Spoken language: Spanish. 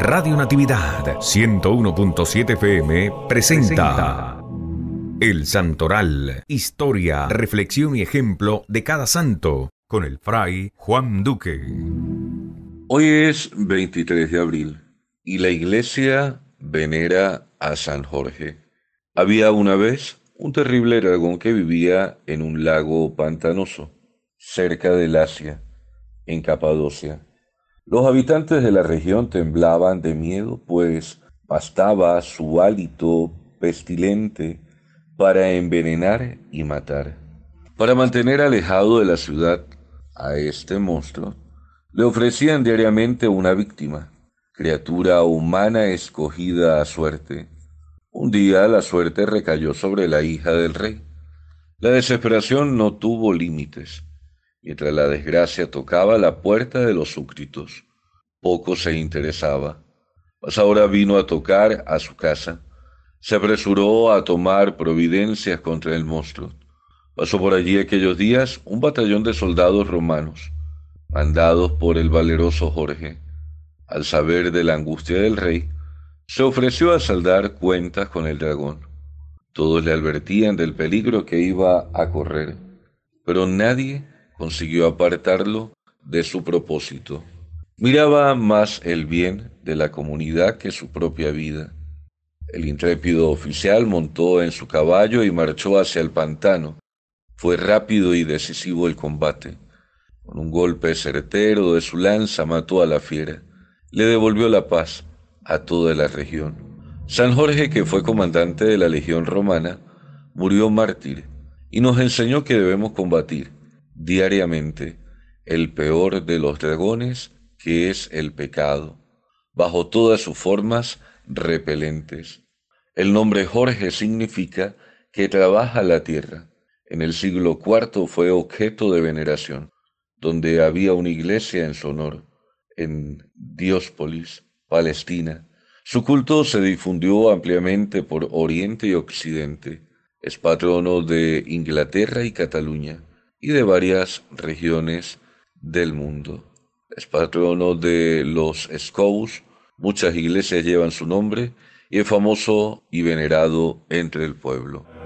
Radio Natividad 101.7 FM presenta El Santoral, historia, reflexión y ejemplo de cada santo, con el fray Juan Duque. Hoy es 23 de abril y la iglesia venera a San Jorge. Había una vez un terrible dragón que vivía en un lago pantanoso, cerca del Asia, en Capadocia los habitantes de la región temblaban de miedo, pues bastaba su hálito pestilente para envenenar y matar. Para mantener alejado de la ciudad a este monstruo, le ofrecían diariamente una víctima, criatura humana escogida a suerte. Un día la suerte recayó sobre la hija del rey. La desesperación no tuvo límites Mientras la desgracia tocaba la puerta de los súbditos, poco se interesaba, mas ahora vino a tocar a su casa. Se apresuró a tomar providencias contra el monstruo. Pasó por allí aquellos días un batallón de soldados romanos, mandados por el valeroso Jorge. Al saber de la angustia del rey, se ofreció a saldar cuentas con el dragón. Todos le advertían del peligro que iba a correr, pero nadie consiguió apartarlo de su propósito. Miraba más el bien de la comunidad que su propia vida. El intrépido oficial montó en su caballo y marchó hacia el pantano. Fue rápido y decisivo el combate. Con un golpe certero de su lanza mató a la fiera. Le devolvió la paz a toda la región. San Jorge, que fue comandante de la Legión Romana, murió mártir y nos enseñó que debemos combatir diariamente el peor de los dragones, que es el pecado, bajo todas sus formas repelentes. El nombre Jorge significa que trabaja la tierra. En el siglo IV fue objeto de veneración, donde había una iglesia en su honor, en Diospolis, Palestina. Su culto se difundió ampliamente por Oriente y Occidente. Es patrono de Inglaterra y Cataluña y de varias regiones del mundo. Es patrono de los Scouts, muchas iglesias llevan su nombre y es famoso y venerado entre el pueblo.